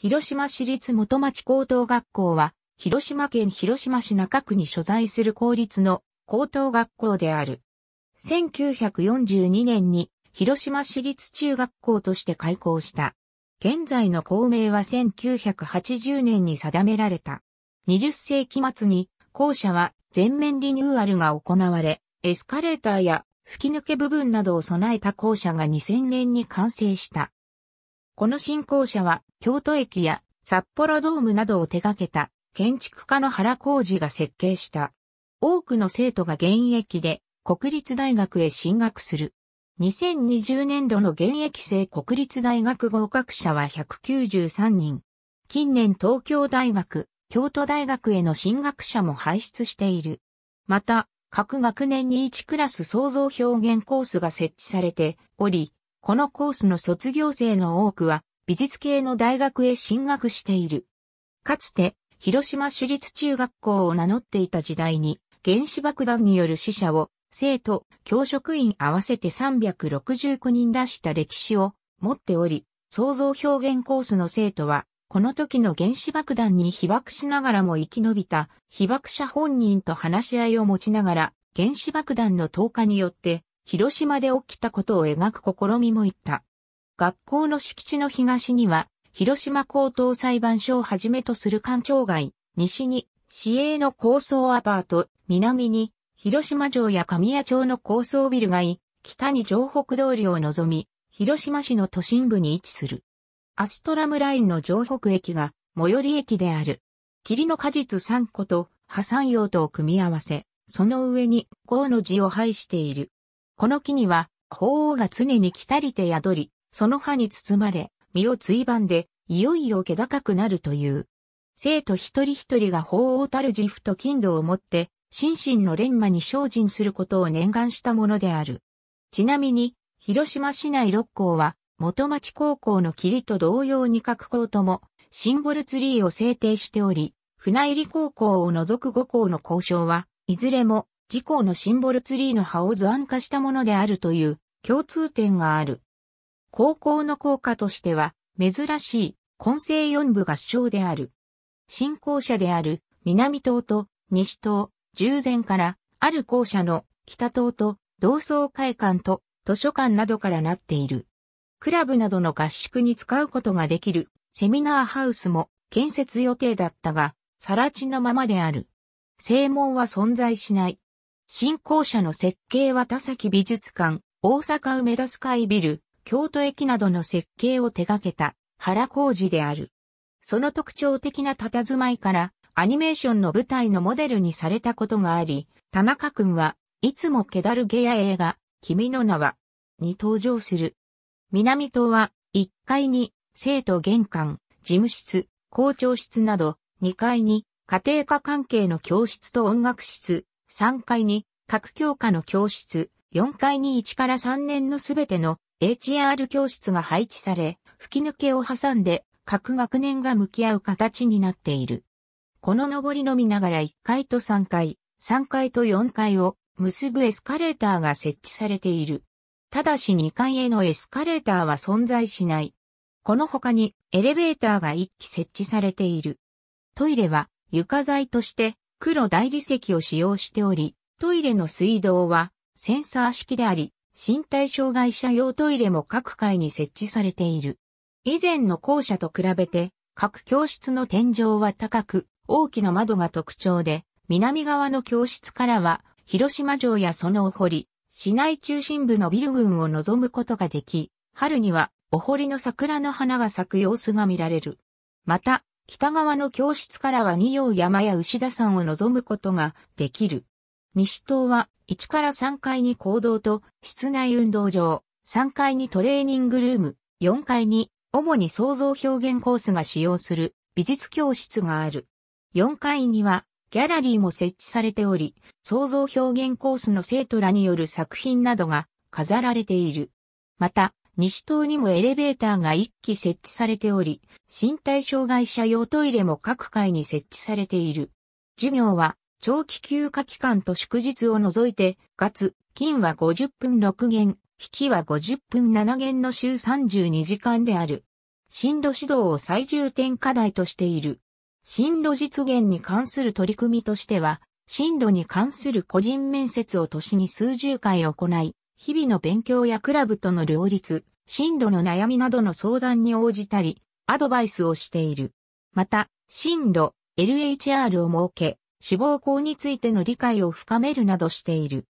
広島市立元町高等学校は、広島県広島市中区に所在する公立の高等学校である。1942年に広島市立中学校として開校した。現在の校名は1980年に定められた。20世紀末に校舎は全面リニューアルが行われ、エスカレーターや吹き抜け部分などを備えた校舎が2000年に完成した。この信仰者は、京都駅や札幌ドームなどを手掛けた建築家の原浩二が設計した。多くの生徒が現役で国立大学へ進学する。2020年度の現役生国立大学合格者は193人。近年東京大学、京都大学への進学者も輩出している。また、各学年に1クラス創造表現コースが設置されており、このコースの卒業生の多くは美術系の大学へ進学している。かつて広島市立中学校を名乗っていた時代に原子爆弾による死者を生徒、教職員合わせて369人出した歴史を持っており、創造表現コースの生徒はこの時の原子爆弾に被爆しながらも生き延びた被爆者本人と話し合いを持ちながら原子爆弾の投下によって広島で起きたことを描く試みもいった。学校の敷地の東には、広島高等裁判所をはじめとする官庁街、西に、市営の高層アパート、南に、広島城や神谷町の高層ビル街、北に城北通りを望み、広島市の都心部に位置する。アストラムラインの城北駅が、最寄り駅である。霧の果実3個と、破産用とを組み合わせ、その上に、郷の字を配している。この木には、鳳凰が常に来たりて宿り、その葉に包まれ、身をついばんで、いよいよ気高くなるという。生徒一人一人が鳳凰たる自負と金土をもって、心身の錬磨に精進することを念願したものである。ちなみに、広島市内六校は、元町高校の霧と同様に各校とも、シンボルツリーを制定しており、船入高校を除く五校の交渉は、いずれも自公のシンボルツリーの葉を図案化したものであるという共通点がある。高校の校歌としては、珍しい、混成四部合唱である。新校舎である、南島と西島、従前から、ある校舎の北島と同窓会館と図書館などからなっている。クラブなどの合宿に使うことができるセミナーハウスも建設予定だったが、さら地のままである。正門は存在しない。新校舎の設計は田崎美術館、大阪梅田スカイビル、京都駅などの設計を手掛けた原工事である。その特徴的な佇まいからアニメーションの舞台のモデルにされたことがあり、田中くんはいつもケだるげや映画、君の名は、に登場する。南棟は1階に生徒玄関、事務室、校長室など2階に家庭科関係の教室と音楽室、3階に各教科の教室、4階に1から3年のすべての HR 教室が配置され、吹き抜けを挟んで各学年が向き合う形になっている。この上りのみながら1階と3階、3階と4階を結ぶエスカレーターが設置されている。ただし2階へのエスカレーターは存在しない。この他にエレベーターが1基設置されている。トイレは床材として黒大理石を使用しており、トイレの水道はセンサー式であり、身体障害者用トイレも各階に設置されている。以前の校舎と比べて、各教室の天井は高く、大きな窓が特徴で、南側の教室からは、広島城やそのお堀、市内中心部のビル群を望むことができ、春にはお堀の桜の花が咲く様子が見られる。また、北側の教室からは二葉山や牛田山を望むことができる。西棟は1から3階に行動と室内運動場、3階にトレーニングルーム、4階に主に創造表現コースが使用する美術教室がある。4階にはギャラリーも設置されており、創造表現コースの生徒らによる作品などが飾られている。また、西棟にもエレベーターが1基設置されており、身体障害者用トイレも各階に設置されている。授業は、長期休暇期間と祝日を除いて、月、金は50分6限、引きは50分7限の週32時間である。進路指導を最重点課題としている。進路実現に関する取り組みとしては、進路に関する個人面接を年に数十回行い、日々の勉強やクラブとの両立、進路の悩みなどの相談に応じたり、アドバイスをしている。また、進路、LHR を設け、志望校についての理解を深めるなどしている。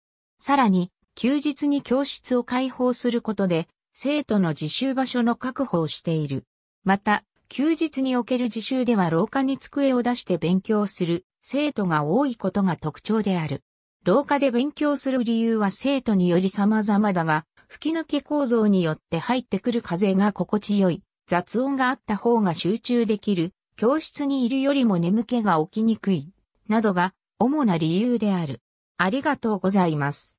さらに、休日に教室を開放することで、生徒の自習場所の確保をしている。また、休日における自習では廊下に机を出して勉強する生徒が多いことが特徴である。廊下で勉強する理由は生徒により様々だが、吹き抜け構造によって入ってくる風が心地よい、雑音があった方が集中できる、教室にいるよりも眠気が起きにくい、などが主な理由である。ありがとうございます。